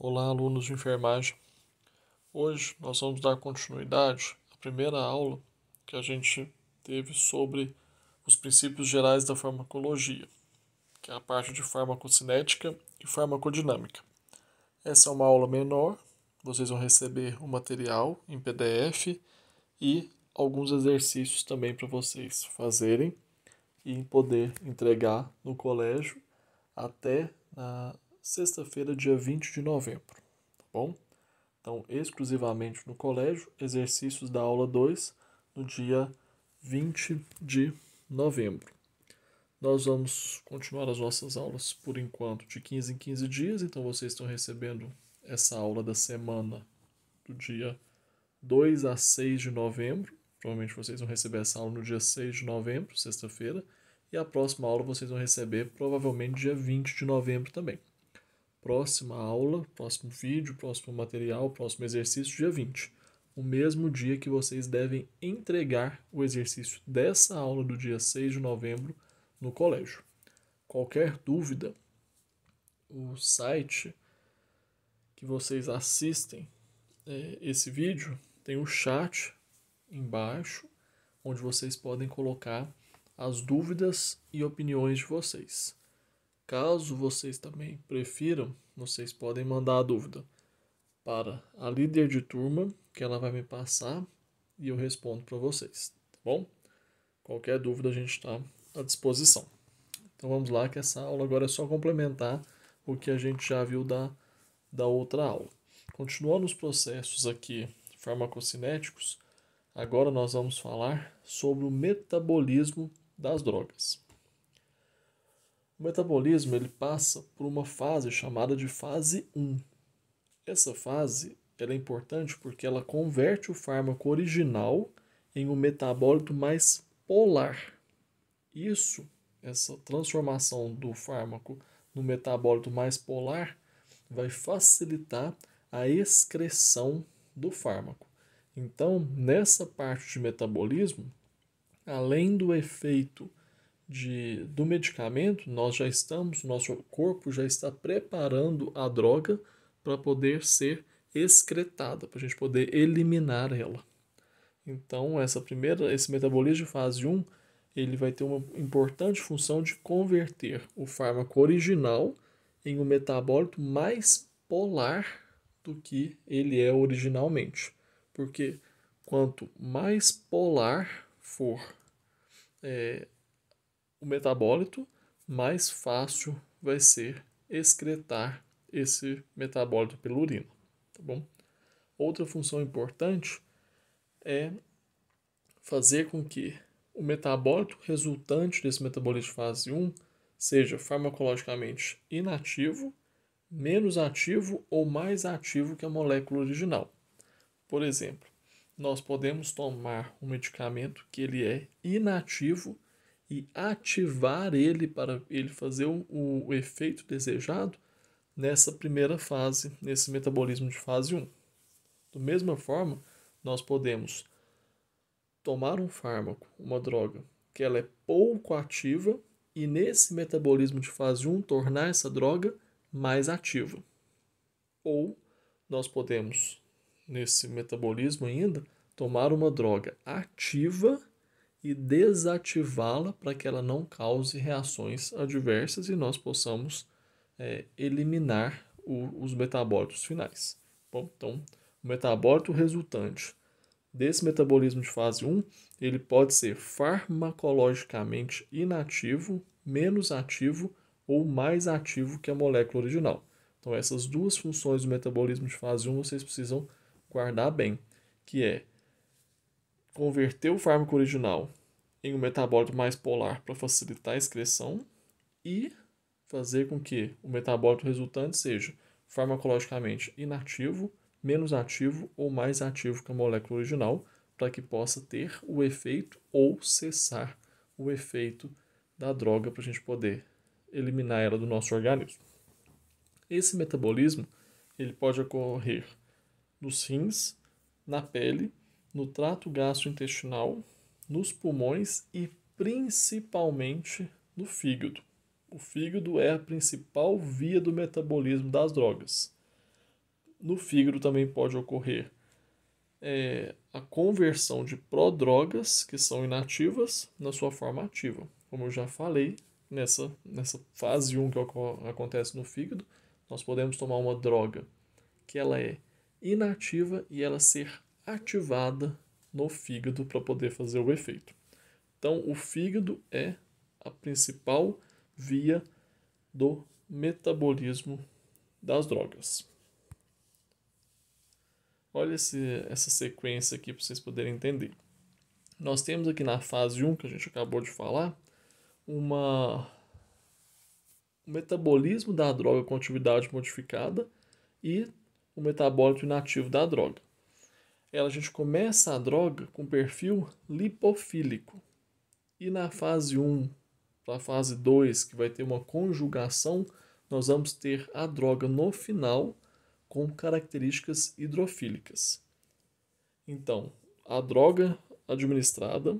Olá, alunos de enfermagem. Hoje nós vamos dar continuidade à primeira aula que a gente teve sobre os princípios gerais da farmacologia, que é a parte de farmacocinética e farmacodinâmica. Essa é uma aula menor, vocês vão receber o material em PDF e alguns exercícios também para vocês fazerem e poder entregar no colégio até na sexta-feira, dia 20 de novembro, tá bom? Então, exclusivamente no colégio, exercícios da aula 2 no dia 20 de novembro. Nós vamos continuar as nossas aulas por enquanto de 15 em 15 dias, então vocês estão recebendo essa aula da semana do dia 2 a 6 de novembro. Provavelmente vocês vão receber essa aula no dia 6 de novembro, sexta-feira, e a próxima aula vocês vão receber provavelmente dia 20 de novembro também próxima aula, próximo vídeo, próximo material, próximo exercício, dia 20. O mesmo dia que vocês devem entregar o exercício dessa aula do dia 6 de novembro no colégio. Qualquer dúvida, o site que vocês assistem é, esse vídeo tem um chat embaixo onde vocês podem colocar as dúvidas e opiniões de vocês. Caso vocês também prefiram, vocês podem mandar a dúvida para a líder de turma, que ela vai me passar e eu respondo para vocês, tá bom? Qualquer dúvida a gente está à disposição. Então vamos lá, que essa aula agora é só complementar o que a gente já viu da, da outra aula. Continuando os processos aqui farmacocinéticos, agora nós vamos falar sobre o metabolismo das drogas. O metabolismo ele passa por uma fase chamada de fase 1. Essa fase ela é importante porque ela converte o fármaco original em um metabólito mais polar. Isso, essa transformação do fármaco no metabólito mais polar, vai facilitar a excreção do fármaco. Então, nessa parte de metabolismo, além do efeito de, do medicamento, nós já estamos, nosso corpo já está preparando a droga para poder ser excretada, para a gente poder eliminar ela. Então, essa primeira, esse metabolismo de fase 1, ele vai ter uma importante função de converter o fármaco original em um metabólito mais polar do que ele é originalmente. Porque quanto mais polar for é, o metabólito, mais fácil vai ser excretar esse metabólito pela urina, tá bom? Outra função importante é fazer com que o metabólito resultante desse metabolismo de fase 1 seja farmacologicamente inativo, menos ativo ou mais ativo que a molécula original. Por exemplo, nós podemos tomar um medicamento que ele é inativo e ativar ele para ele fazer o, o efeito desejado nessa primeira fase, nesse metabolismo de fase 1. Da mesma forma, nós podemos tomar um fármaco, uma droga, que ela é pouco ativa e nesse metabolismo de fase 1 tornar essa droga mais ativa. Ou nós podemos, nesse metabolismo ainda, tomar uma droga ativa e desativá-la para que ela não cause reações adversas e nós possamos é, eliminar o, os metabólitos finais. Bom, então, o metabólito resultante desse metabolismo de fase 1, ele pode ser farmacologicamente inativo, menos ativo ou mais ativo que a molécula original. Então, essas duas funções do metabolismo de fase 1 vocês precisam guardar bem, que é converter o fármaco original tem um metabólito mais polar para facilitar a excreção e fazer com que o metabólito resultante seja farmacologicamente inativo, menos ativo ou mais ativo que a molécula original, para que possa ter o efeito ou cessar o efeito da droga para a gente poder eliminar ela do nosso organismo. Esse metabolismo ele pode ocorrer nos rins, na pele, no trato gastrointestinal nos pulmões e principalmente no fígado. O fígado é a principal via do metabolismo das drogas. No fígado também pode ocorrer é, a conversão de prodrogas, que são inativas, na sua forma ativa. Como eu já falei, nessa, nessa fase 1 que acontece no fígado, nós podemos tomar uma droga que ela é inativa e ela ser ativada no fígado para poder fazer o efeito. Então, o fígado é a principal via do metabolismo das drogas. Olha esse, essa sequência aqui para vocês poderem entender. Nós temos aqui na fase 1, que a gente acabou de falar, uma o metabolismo da droga com atividade modificada e o metabólito inativo da droga ela, a gente começa a droga com perfil lipofílico. E na fase 1 para a fase 2, que vai ter uma conjugação, nós vamos ter a droga no final com características hidrofílicas. Então, a droga administrada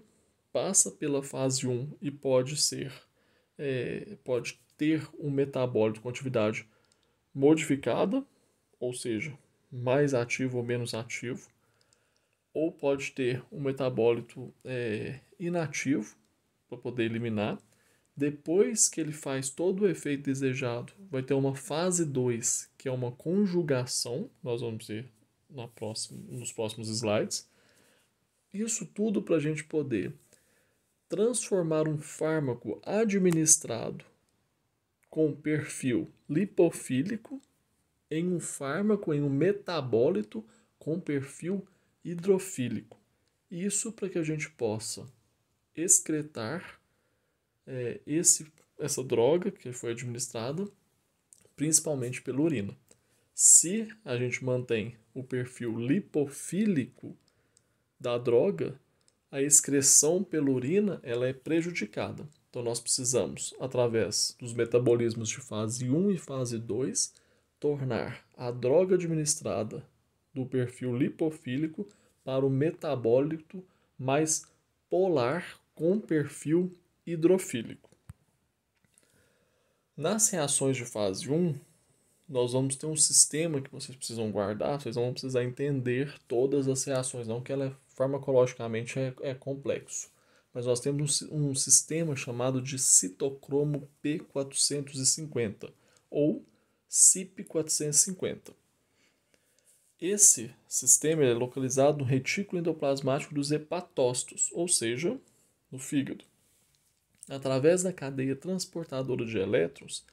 passa pela fase 1 e pode ser é, pode ter um metabólito com atividade modificada, ou seja, mais ativo ou menos ativo, ou pode ter um metabólito é, inativo para poder eliminar. Depois que ele faz todo o efeito desejado, vai ter uma fase 2, que é uma conjugação, nós vamos ver na próxima, nos próximos slides. Isso tudo para a gente poder transformar um fármaco administrado com perfil lipofílico em um fármaco, em um metabólito com perfil lipofílico hidrofílico. Isso para que a gente possa excretar é, esse, essa droga que foi administrada, principalmente pela urina. Se a gente mantém o perfil lipofílico da droga, a excreção pela urina ela é prejudicada. Então, nós precisamos, através dos metabolismos de fase 1 e fase 2, tornar a droga administrada do perfil lipofílico para o metabólito mais polar com perfil hidrofílico. Nas reações de fase 1, nós vamos ter um sistema que vocês precisam guardar, vocês vão precisar entender todas as reações, não que ela é, farmacologicamente é, é complexo. Mas nós temos um, um sistema chamado de citocromo P450 ou CIP450. Esse sistema é localizado no retículo endoplasmático dos hepatócitos, ou seja, no fígado. Através da cadeia transportadora de elétrons,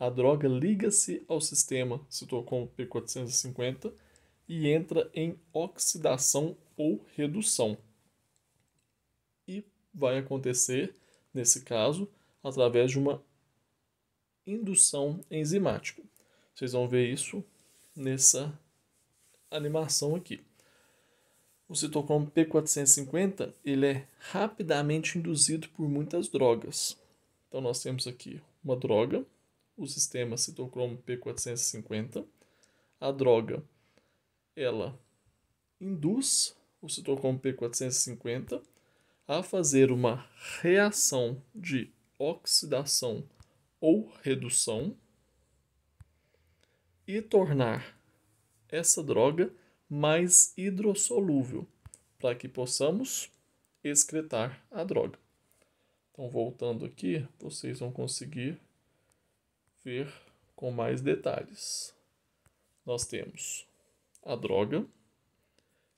a droga liga-se ao sistema citocromo P450 e entra em oxidação ou redução. E vai acontecer, nesse caso, através de uma indução enzimática. Vocês vão ver isso nessa animação aqui. O citocromo P450 ele é rapidamente induzido por muitas drogas. Então nós temos aqui uma droga, o sistema citocromo P450. A droga ela induz o citocromo P450 a fazer uma reação de oxidação ou redução e tornar essa droga mais hidrossolúvel, para que possamos excretar a droga. Então, voltando aqui, vocês vão conseguir ver com mais detalhes. Nós temos a droga,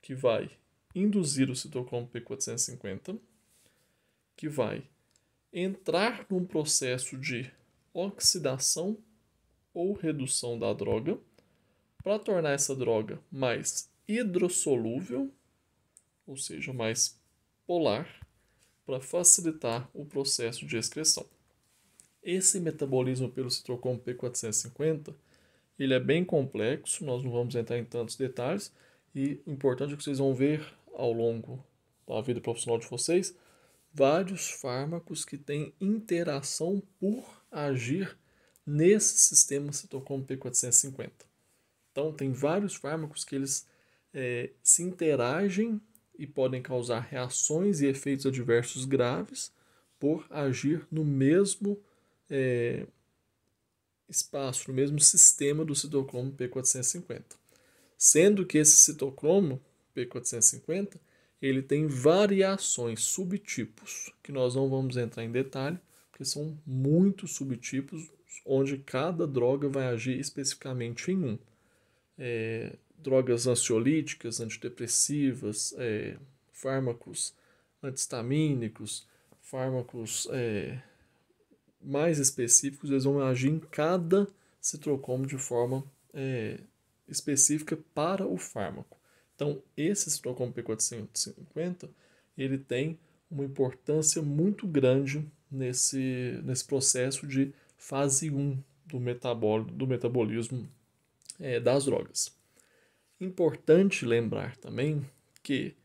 que vai induzir o citocromo P450, que vai entrar num processo de oxidação ou redução da droga, para tornar essa droga mais hidrossolúvel, ou seja, mais polar, para facilitar o processo de excreção. Esse metabolismo pelo citrocromo P450 ele é bem complexo, nós não vamos entrar em tantos detalhes, e importante é que vocês vão ver ao longo da vida profissional de vocês vários fármacos que têm interação por agir nesse sistema citocromo P450. Então, tem vários fármacos que eles é, se interagem e podem causar reações e efeitos adversos graves por agir no mesmo é, espaço, no mesmo sistema do citocromo P450. Sendo que esse citocromo P450 ele tem variações, subtipos, que nós não vamos entrar em detalhe, porque são muitos subtipos onde cada droga vai agir especificamente em um é, drogas ansiolíticas, antidepressivas, é, fármacos antistamínicos, fármacos é, mais específicos, eles vão agir em cada citrocromo de forma é, específica para o fármaco. Então, esse citrocromo P450, ele tem uma importância muito grande nesse, nesse processo de fase 1 do, metabolo, do metabolismo é, das drogas. Importante lembrar também que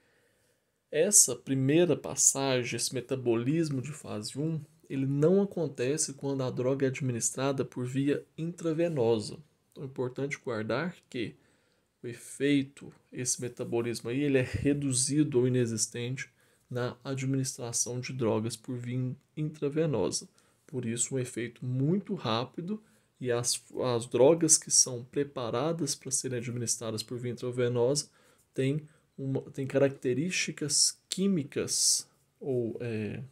essa primeira passagem, esse metabolismo de fase 1, ele não acontece quando a droga é administrada por via intravenosa. Então é importante guardar que o efeito, esse metabolismo aí, ele é reduzido ou inexistente na administração de drogas por via intravenosa. Por isso, um efeito muito rápido e as, as drogas que são preparadas para serem administradas por via intravenosa têm, uma, características químicas ou é,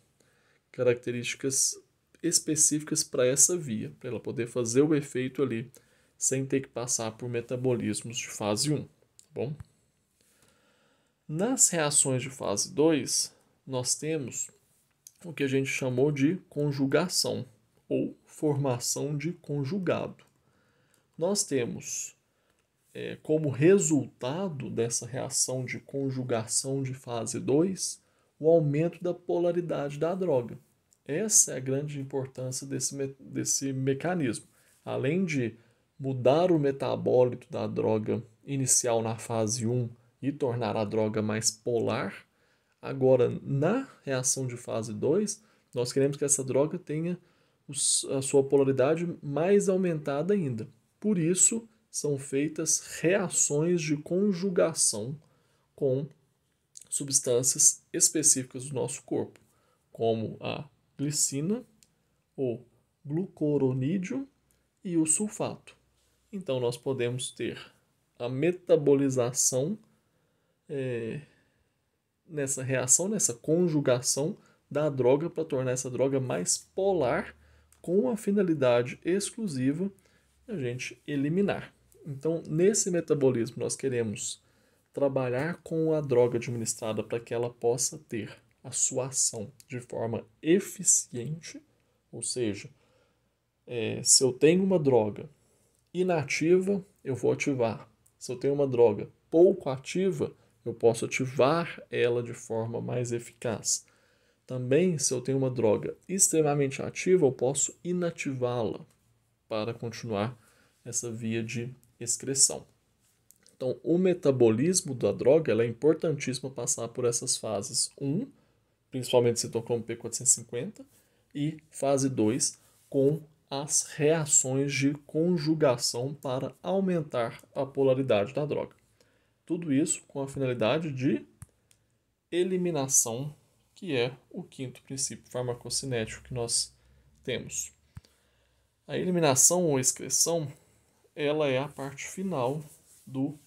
características específicas para essa via, para ela poder fazer o efeito ali sem ter que passar por metabolismos de fase 1, tá bom? Nas reações de fase 2, nós temos o que a gente chamou de conjugação ou formação de conjugado. Nós temos é, como resultado dessa reação de conjugação de fase 2 o aumento da polaridade da droga. Essa é a grande importância desse, me desse mecanismo. Além de mudar o metabólito da droga inicial na fase 1 e tornar a droga mais polar, agora na reação de fase 2, nós queremos que essa droga tenha a sua polaridade mais aumentada ainda. Por isso, são feitas reações de conjugação com substâncias específicas do nosso corpo, como a glicina, o glucoronídeo e o sulfato. Então, nós podemos ter a metabolização é, nessa reação, nessa conjugação da droga para tornar essa droga mais polar com a finalidade exclusiva de a gente eliminar. Então, nesse metabolismo, nós queremos trabalhar com a droga administrada para que ela possa ter a sua ação de forma eficiente, ou seja, é, se eu tenho uma droga inativa, eu vou ativar. Se eu tenho uma droga pouco ativa, eu posso ativar ela de forma mais eficaz. Também, se eu tenho uma droga extremamente ativa, eu posso inativá-la para continuar essa via de excreção. Então, o metabolismo da droga é importantíssimo passar por essas fases 1, principalmente citocromo P450, e fase 2, com as reações de conjugação para aumentar a polaridade da droga. Tudo isso com a finalidade de eliminação que é o quinto princípio farmacocinético que nós temos. A eliminação ou excreção ela é a parte final do,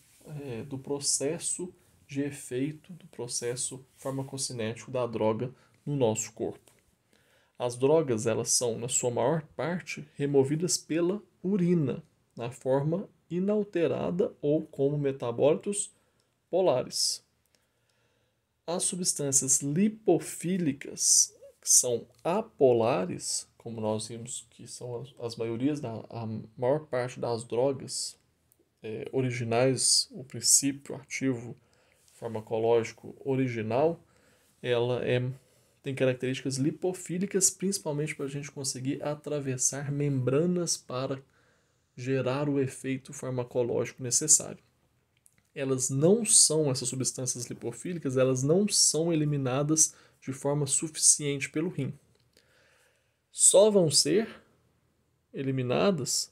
é, do processo de efeito do processo farmacocinético da droga no nosso corpo. As drogas elas são, na sua maior parte, removidas pela urina, na forma inalterada ou como metabólitos polares. As substâncias lipofílicas, que são apolares, como nós vimos que são as, as maiorias, da, a maior parte das drogas é, originais, o princípio ativo farmacológico original, ela é, tem características lipofílicas, principalmente para a gente conseguir atravessar membranas para gerar o efeito farmacológico necessário elas não são, essas substâncias lipofílicas, elas não são eliminadas de forma suficiente pelo rim. Só vão ser eliminadas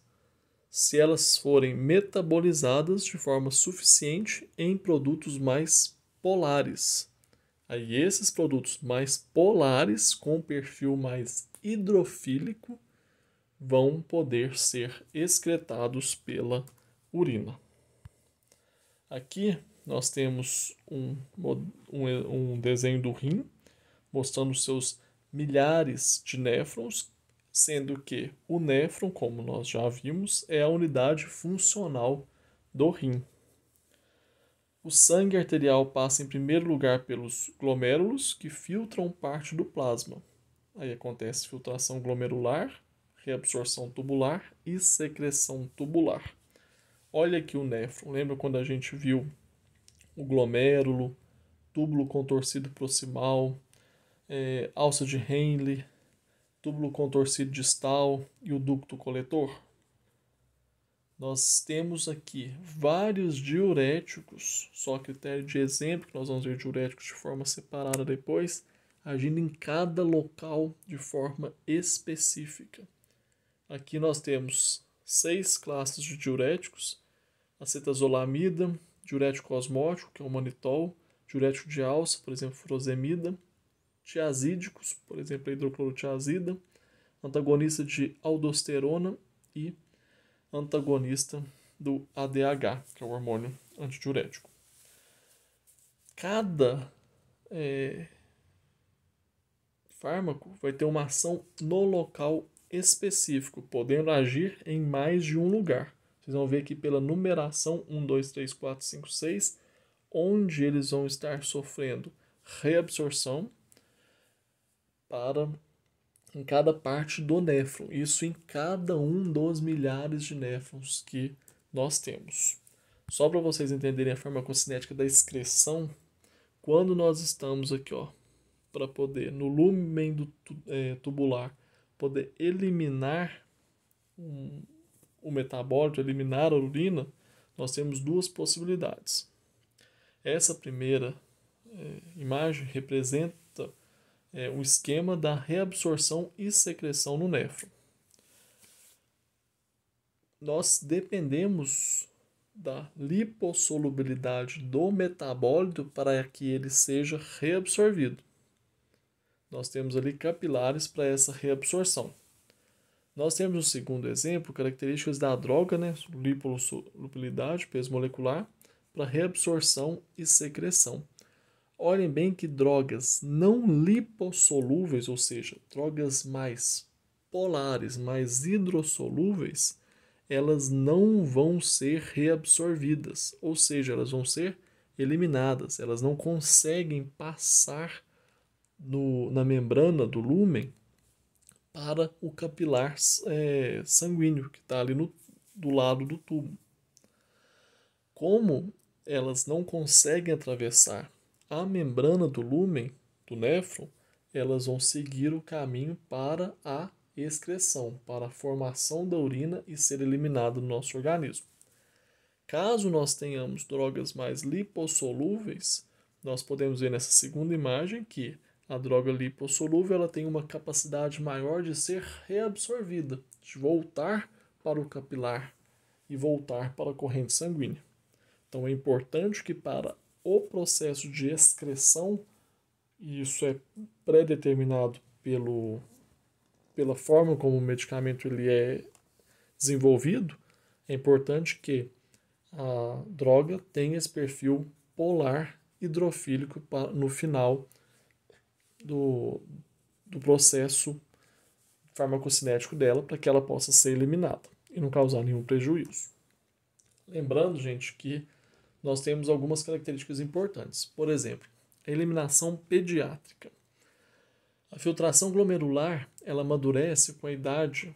se elas forem metabolizadas de forma suficiente em produtos mais polares. Aí esses produtos mais polares com perfil mais hidrofílico vão poder ser excretados pela urina. Aqui nós temos um, um, um desenho do rim, mostrando seus milhares de néfrons, sendo que o néfron, como nós já vimos, é a unidade funcional do rim. O sangue arterial passa em primeiro lugar pelos glomérulos, que filtram parte do plasma. Aí acontece filtração glomerular, reabsorção tubular e secreção tubular. Olha aqui o néfron. Lembra quando a gente viu o glomérulo, túbulo contorcido proximal, é, alça de Henle, túbulo contorcido distal e o ducto coletor? Nós temos aqui vários diuréticos, só critério de exemplo, que nós vamos ver diuréticos de forma separada depois, agindo em cada local de forma específica. Aqui nós temos seis classes de diuréticos acetazolamida, diurético osmótico, que é o manitol, diurético de alça, por exemplo, furosemida, tiazídicos, por exemplo, a hidroclorotiazida, antagonista de aldosterona e antagonista do ADH, que é o hormônio antidiurético. Cada é, fármaco vai ter uma ação no local específico, podendo agir em mais de um lugar. Vocês vão ver aqui pela numeração 1, 2, 3, 4, 5, 6, onde eles vão estar sofrendo reabsorção para em cada parte do néfron. Isso em cada um dos milhares de néfrons que nós temos. Só para vocês entenderem a farmacocinética da excreção, quando nós estamos aqui, ó, para poder, no lumen do, é, tubular, poder eliminar um, o metabólito eliminar a urina, nós temos duas possibilidades. Essa primeira é, imagem representa é, um esquema da reabsorção e secreção no néfro. Nós dependemos da lipossolubilidade do metabólito para que ele seja reabsorvido. Nós temos ali capilares para essa reabsorção. Nós temos um segundo exemplo, características da droga, né? lipossolubilidade, peso molecular, para reabsorção e secreção. Olhem bem que drogas não lipossolúveis, ou seja, drogas mais polares, mais hidrossolúveis, elas não vão ser reabsorvidas, ou seja, elas vão ser eliminadas, elas não conseguem passar no, na membrana do lúmen para o capilar é, sanguíneo que está ali no, do lado do tubo. Como elas não conseguem atravessar a membrana do lúmen, do néfron, elas vão seguir o caminho para a excreção, para a formação da urina e ser eliminada no nosso organismo. Caso nós tenhamos drogas mais lipossolúveis, nós podemos ver nessa segunda imagem que a droga lipossolúvel ela tem uma capacidade maior de ser reabsorvida, de voltar para o capilar e voltar para a corrente sanguínea. Então é importante que para o processo de excreção, e isso é predeterminado pelo, pela forma como o medicamento ele é desenvolvido, é importante que a droga tenha esse perfil polar hidrofílico no final do, do processo farmacocinético dela para que ela possa ser eliminada e não causar nenhum prejuízo. Lembrando, gente, que nós temos algumas características importantes. Por exemplo, a eliminação pediátrica. A filtração glomerular ela amadurece com a idade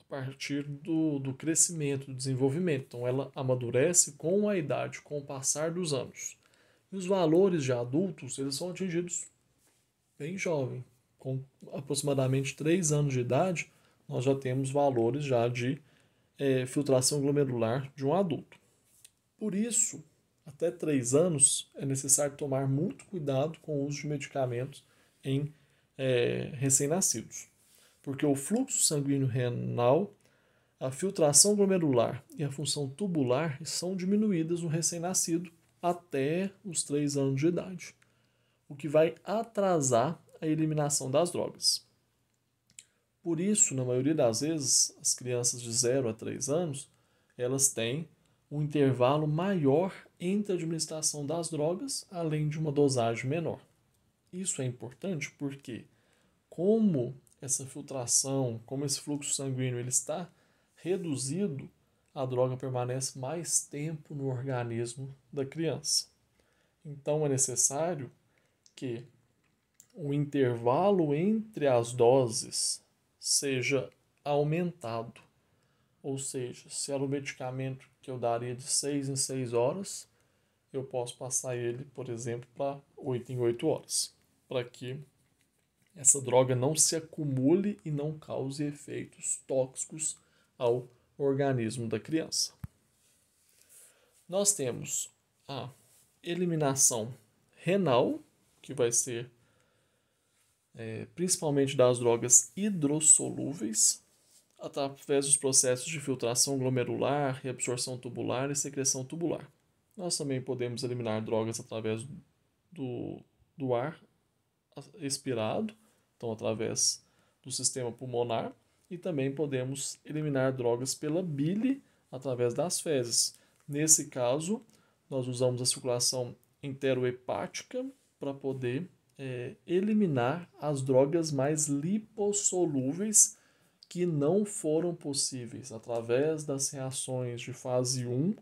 a partir do, do crescimento, do desenvolvimento. Então, ela amadurece com a idade, com o passar dos anos. E os valores de adultos eles são atingidos bem jovem. Com aproximadamente 3 anos de idade, nós já temos valores já de é, filtração glomerular de um adulto. Por isso, até 3 anos, é necessário tomar muito cuidado com o uso de medicamentos em é, recém-nascidos, porque o fluxo sanguíneo renal, a filtração glomerular e a função tubular são diminuídas no recém-nascido até os 3 anos de idade o que vai atrasar a eliminação das drogas. Por isso, na maioria das vezes, as crianças de 0 a 3 anos, elas têm um intervalo maior entre a administração das drogas, além de uma dosagem menor. Isso é importante porque como essa filtração, como esse fluxo sanguíneo ele está reduzido, a droga permanece mais tempo no organismo da criança. Então é necessário que o intervalo entre as doses seja aumentado. Ou seja, se era um medicamento que eu daria de 6 em 6 horas, eu posso passar ele, por exemplo, para 8 em 8 horas, para que essa droga não se acumule e não cause efeitos tóxicos ao organismo da criança. Nós temos a eliminação renal, que vai ser é, principalmente das drogas hidrossolúveis, através dos processos de filtração glomerular, reabsorção tubular e secreção tubular. Nós também podemos eliminar drogas através do, do ar expirado, então através do sistema pulmonar, e também podemos eliminar drogas pela bile através das fezes. Nesse caso, nós usamos a circulação enterohepática, para poder é, eliminar as drogas mais lipossolúveis que não foram possíveis através das reações de fase 1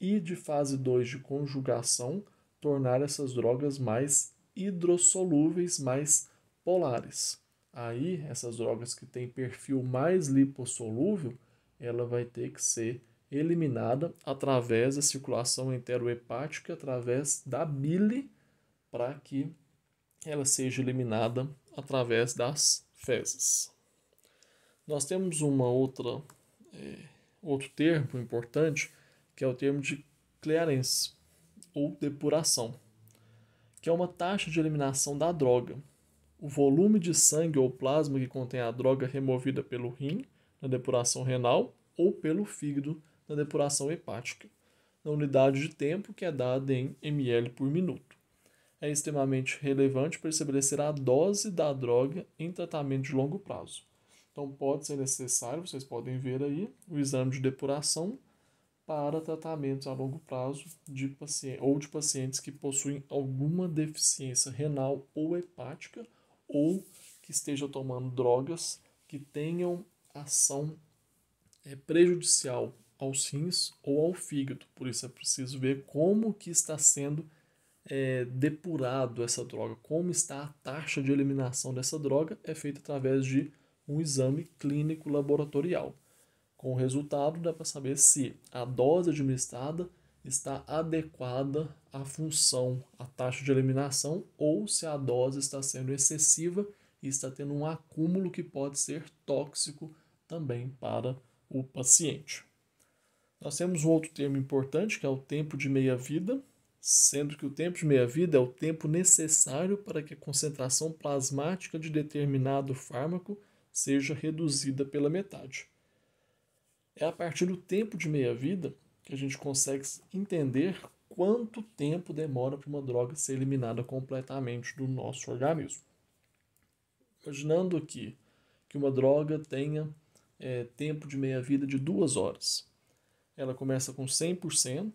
e de fase 2 de conjugação, tornar essas drogas mais hidrossolúveis, mais polares. Aí, essas drogas que têm perfil mais lipossolúvel, ela vai ter que ser eliminada através da circulação enterohepática, através da bile para que ela seja eliminada através das fezes. Nós temos uma outra é, outro termo importante que é o termo de clearance ou depuração, que é uma taxa de eliminação da droga. O volume de sangue ou plasma que contém a droga é removida pelo rim na depuração renal ou pelo fígado na depuração hepática, na unidade de tempo que é dada em ml por minuto é extremamente relevante para estabelecer a dose da droga em tratamento de longo prazo. Então, pode ser necessário, vocês podem ver aí, o exame de depuração para tratamentos a longo prazo de paciente, ou de pacientes que possuem alguma deficiência renal ou hepática ou que estejam tomando drogas que tenham ação é, prejudicial aos rins ou ao fígado. Por isso é preciso ver como que está sendo é, depurado essa droga, como está a taxa de eliminação dessa droga, é feita através de um exame clínico laboratorial. Com o resultado, dá para saber se a dose administrada está adequada à função, à taxa de eliminação, ou se a dose está sendo excessiva e está tendo um acúmulo que pode ser tóxico também para o paciente. Nós temos um outro termo importante que é o tempo de meia-vida sendo que o tempo de meia-vida é o tempo necessário para que a concentração plasmática de determinado fármaco seja reduzida pela metade. É a partir do tempo de meia-vida que a gente consegue entender quanto tempo demora para uma droga ser eliminada completamente do nosso organismo. Imaginando aqui que uma droga tenha é, tempo de meia-vida de duas horas. Ela começa com 100%,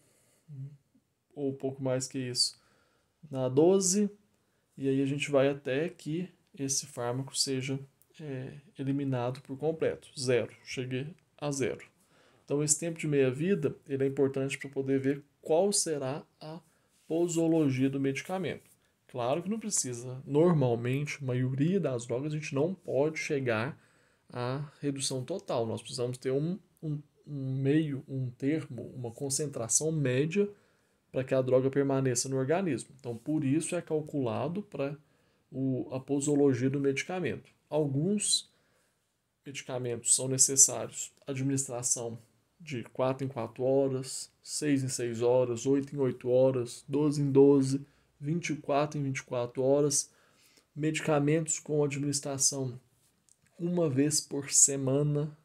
ou um pouco mais que isso, na 12, e aí a gente vai até que esse fármaco seja é, eliminado por completo, zero, chegue a zero. Então esse tempo de meia-vida ele é importante para poder ver qual será a posologia do medicamento. Claro que não precisa. Normalmente, a maioria das drogas a gente não pode chegar à redução total. Nós precisamos ter um, um um meio, um termo, uma concentração média para que a droga permaneça no organismo. Então, por isso é calculado para a posologia do medicamento. Alguns medicamentos são necessários administração de 4 em 4 horas, 6 em 6 horas, 8 em 8 horas, 12 em 12, 24 em 24 horas. Medicamentos com administração uma vez por semana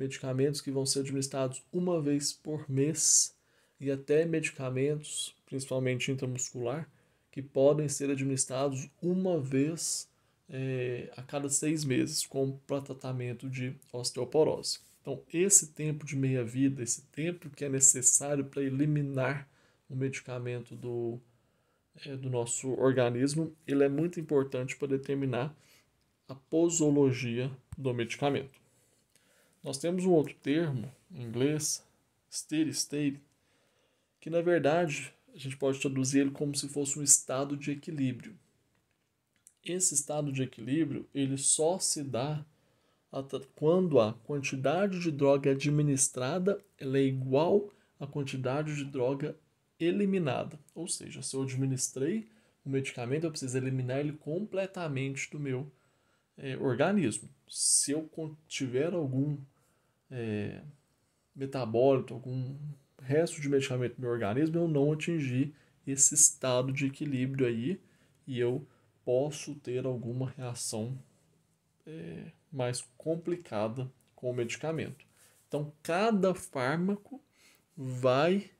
medicamentos que vão ser administrados uma vez por mês e até medicamentos, principalmente intramuscular, que podem ser administrados uma vez é, a cada seis meses, como para tratamento de osteoporose. Então, esse tempo de meia-vida, esse tempo que é necessário para eliminar o medicamento do, é, do nosso organismo, ele é muito importante para determinar a posologia do medicamento. Nós temos um outro termo em inglês, steady state, que na verdade a gente pode traduzir ele como se fosse um estado de equilíbrio. Esse estado de equilíbrio ele só se dá quando a quantidade de droga é administrada ela é igual à quantidade de droga eliminada. Ou seja, se eu administrei o medicamento, eu preciso eliminar ele completamente do meu é, organismo. Se eu tiver algum é, algum resto de medicamento no meu organismo, eu não atingir esse estado de equilíbrio aí e eu posso ter alguma reação é, mais complicada com o medicamento. Então, cada fármaco vai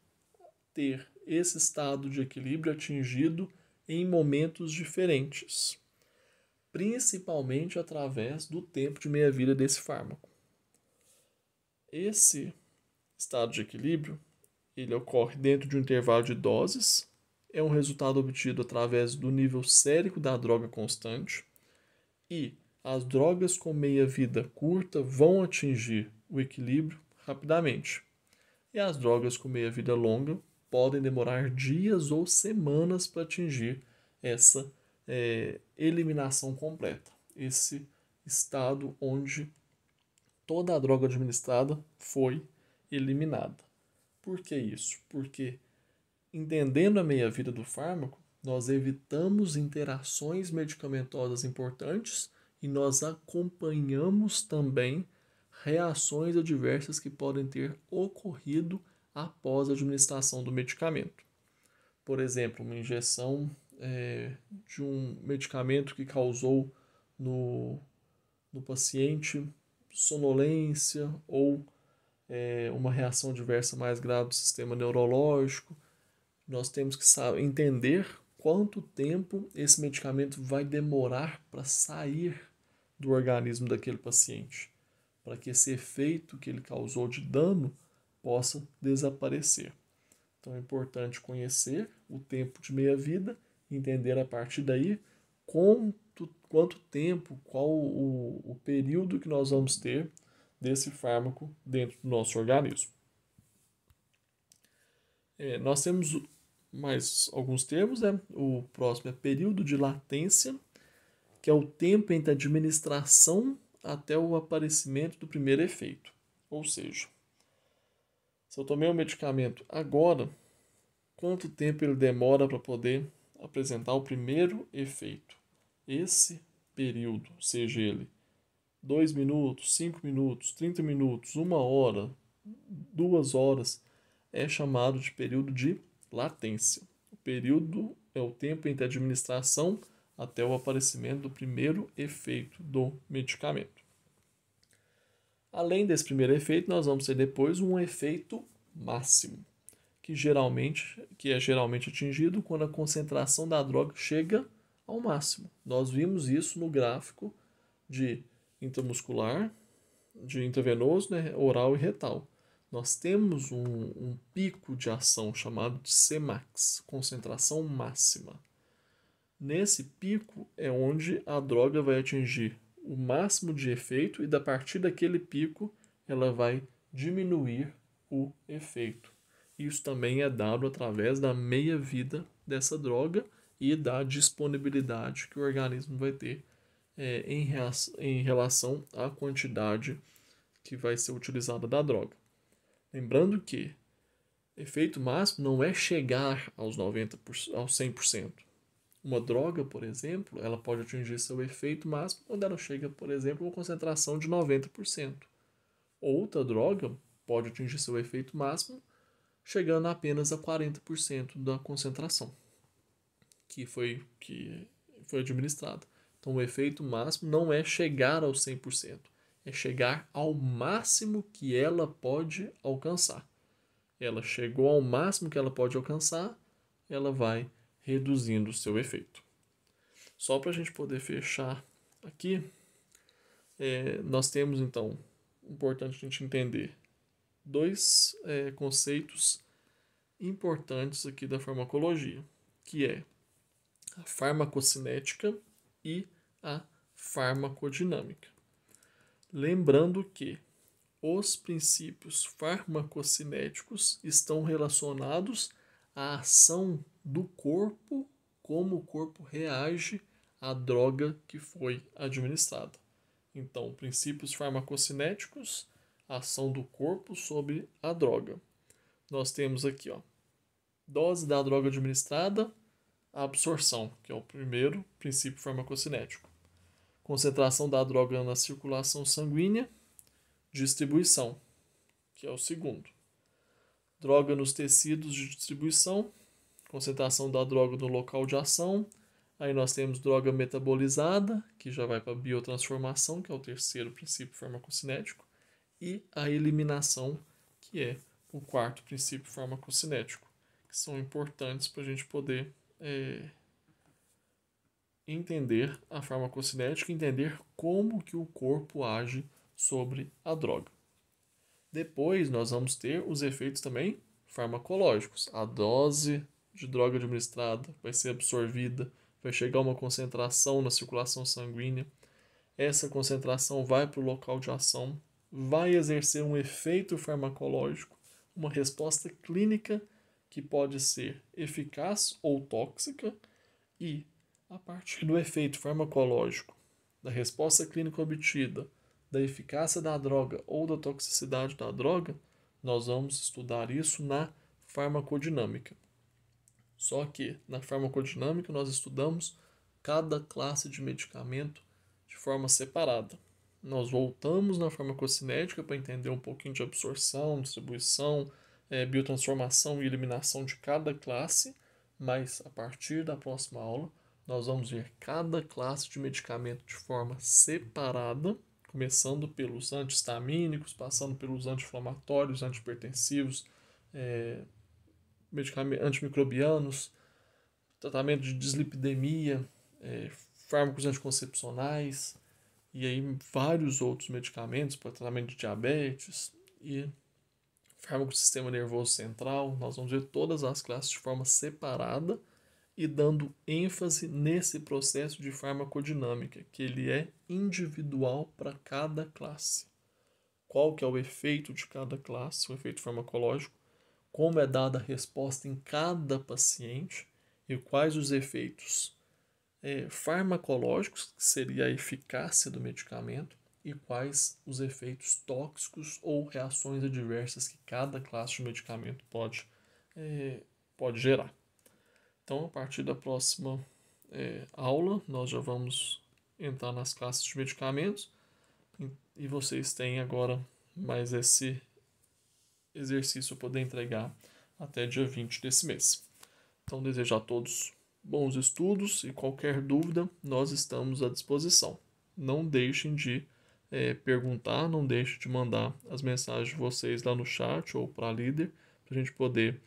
ter esse estado de equilíbrio atingido em momentos diferentes, principalmente através do tempo de meia-vida desse fármaco. Esse estado de equilíbrio ele ocorre dentro de um intervalo de doses, é um resultado obtido através do nível sérico da droga constante e as drogas com meia-vida curta vão atingir o equilíbrio rapidamente. E as drogas com meia-vida longa podem demorar dias ou semanas para atingir essa é, eliminação completa, esse estado onde toda a droga administrada foi eliminada. Por que isso? Porque entendendo a meia-vida do fármaco, nós evitamos interações medicamentosas importantes e nós acompanhamos também reações adversas que podem ter ocorrido após a administração do medicamento. Por exemplo, uma injeção é, de um medicamento que causou no, no paciente sonolência ou é, uma reação diversa mais grave do sistema neurológico. Nós temos que saber, entender quanto tempo esse medicamento vai demorar para sair do organismo daquele paciente, para que esse efeito que ele causou de dano possa desaparecer. Então é importante conhecer o tempo de meia-vida, entender a partir daí como quanto tempo, qual o, o período que nós vamos ter desse fármaco dentro do nosso organismo. É, nós temos mais alguns termos, né? O próximo é período de latência, que é o tempo entre a administração até o aparecimento do primeiro efeito. Ou seja, se eu tomei o um medicamento agora, quanto tempo ele demora para poder apresentar o primeiro efeito? esse período, seja ele 2 minutos, 5 minutos, 30 minutos, uma hora, duas horas, é chamado de período de latência. O período é o tempo entre a administração até o aparecimento do primeiro efeito do medicamento. Além desse primeiro efeito, nós vamos ter depois um efeito máximo, que geralmente que é geralmente atingido quando a concentração da droga chega a ao máximo. Nós vimos isso no gráfico de intramuscular, de intravenoso, né, oral e retal. Nós temos um, um pico de ação chamado de Cmax, concentração máxima. Nesse pico é onde a droga vai atingir o máximo de efeito e da partir daquele pico ela vai diminuir o efeito. Isso também é dado através da meia-vida dessa droga e da disponibilidade que o organismo vai ter é, em, reação, em relação à quantidade que vai ser utilizada da droga. Lembrando que efeito máximo não é chegar aos 90%, aos 100%. Uma droga, por exemplo, ela pode atingir seu efeito máximo quando ela chega, por exemplo, a uma concentração de 90%. Outra droga pode atingir seu efeito máximo chegando apenas a 40% da concentração que foi, que foi administrado. Então, o efeito máximo não é chegar ao 100%, é chegar ao máximo que ela pode alcançar. Ela chegou ao máximo que ela pode alcançar, ela vai reduzindo o seu efeito. Só para a gente poder fechar aqui, é, nós temos então, importante a gente entender, dois é, conceitos importantes aqui da farmacologia, que é a farmacocinética e a farmacodinâmica. Lembrando que os princípios farmacocinéticos estão relacionados à ação do corpo, como o corpo reage à droga que foi administrada. Então, princípios farmacocinéticos, ação do corpo sobre a droga. Nós temos aqui, ó, dose da droga administrada, a absorção, que é o primeiro princípio farmacocinético. Concentração da droga na circulação sanguínea, distribuição, que é o segundo. Droga nos tecidos de distribuição, concentração da droga no local de ação. Aí nós temos droga metabolizada, que já vai para a biotransformação, que é o terceiro princípio farmacocinético, e a eliminação, que é o quarto princípio farmacocinético, que são importantes para a gente poder é, entender a farmacocinética, entender como que o corpo age sobre a droga. Depois nós vamos ter os efeitos também farmacológicos. A dose de droga administrada vai ser absorvida, vai chegar a uma concentração na circulação sanguínea. Essa concentração vai para o local de ação, vai exercer um efeito farmacológico, uma resposta clínica que pode ser eficaz ou tóxica, e, a partir do efeito farmacológico, da resposta clínica obtida, da eficácia da droga ou da toxicidade da droga, nós vamos estudar isso na farmacodinâmica. Só que na farmacodinâmica nós estudamos cada classe de medicamento de forma separada. Nós voltamos na farmacocinética para entender um pouquinho de absorção, distribuição, é, biotransformação e eliminação de cada classe, mas a partir da próxima aula nós vamos ver cada classe de medicamento de forma separada, começando pelos antihistamínicos, passando pelos anti-inflamatórios, antipertensivos, é, antimicrobianos, tratamento de dislipidemia, é, fármacos anticoncepcionais e aí vários outros medicamentos para tratamento de diabetes e farmacossistema nervoso central, nós vamos ver todas as classes de forma separada e dando ênfase nesse processo de farmacodinâmica, que ele é individual para cada classe. Qual que é o efeito de cada classe, o efeito farmacológico, como é dada a resposta em cada paciente e quais os efeitos é, farmacológicos, que seria a eficácia do medicamento, e quais os efeitos tóxicos ou reações adversas que cada classe de medicamento pode, é, pode gerar. Então, a partir da próxima é, aula, nós já vamos entrar nas classes de medicamentos e vocês têm agora mais esse exercício para poder entregar até dia 20 desse mês. Então, desejo a todos bons estudos e qualquer dúvida, nós estamos à disposição. Não deixem de é, perguntar, não deixe de mandar as mensagens de vocês lá no chat ou para a líder, para a gente poder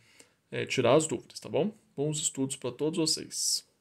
é, tirar as dúvidas, tá bom? Bons estudos para todos vocês.